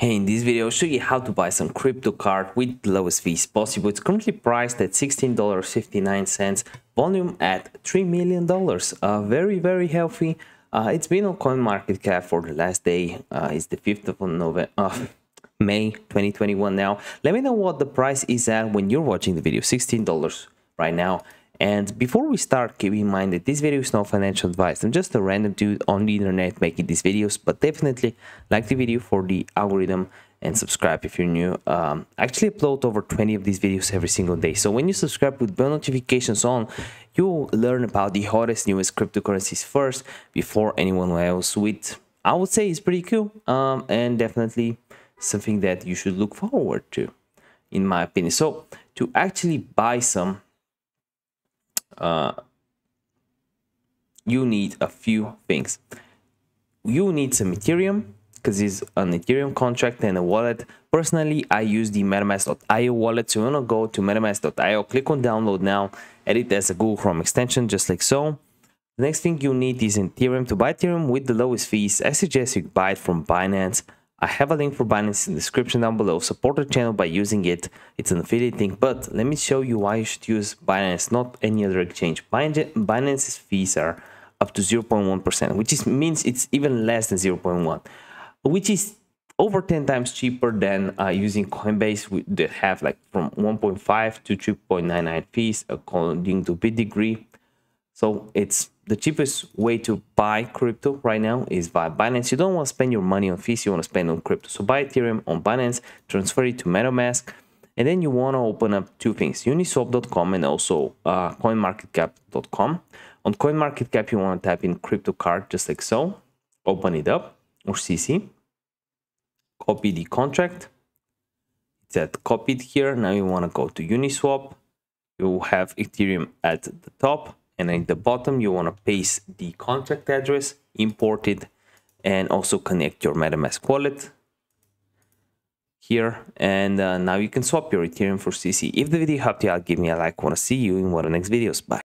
Hey, in this video I'll show you how to buy some crypto card with the lowest fees possible. It's currently priced at $16.59, volume at $3 million. Uh, very, very healthy. Uh, it's been on CoinMarketCap for the last day. Uh, it's the 5th of November. Uh, May 2021 now. Let me know what the price is at when you're watching the video. $16 right now. And before we start, keep in mind that this video is no financial advice. I'm just a random dude on the internet making these videos, but definitely like the video for the algorithm and subscribe if you're new. Um, I actually upload over 20 of these videos every single day. So when you subscribe with bell notifications on, you'll learn about the hottest, newest cryptocurrencies first before anyone else, which I would say is pretty cool um, and definitely something that you should look forward to, in my opinion. So to actually buy some uh, you need a few things. You need some Ethereum because it's an Ethereum contract and a wallet. Personally, I use the MetaMask.io wallet. So you wanna go to MetaMask.io, click on download now, edit as a Google Chrome extension, just like so. The next thing you need is Ethereum to buy Ethereum with the lowest fees. I suggest you buy it from Binance. I have a link for Binance in the description down below. Support the channel by using it. It's an affiliate link, but let me show you why you should use Binance, not any other exchange. Binance's fees are up to 0.1%, which is, means it's even less than 0.1, which is over 10 times cheaper than uh, using Coinbase that have like from 1.5 to 3.99 fees according to BitDegree. degree. So it's the cheapest way to buy crypto right now is via Binance. You don't want to spend your money on fees, you want to spend on crypto. So buy Ethereum on Binance, transfer it to MetaMask, and then you want to open up two things, uniswap.com and also uh, coinmarketcap.com. On coinmarketcap, you want to type in crypto card just like so, open it up or CC, copy the contract. It's at copied here. Now you want to go to Uniswap. You have Ethereum at the top and at the bottom you want to paste the contract address import it and also connect your metamask wallet here and uh, now you can swap your ethereum for cc if the video helped you out give me a like want to see you in one of the next videos bye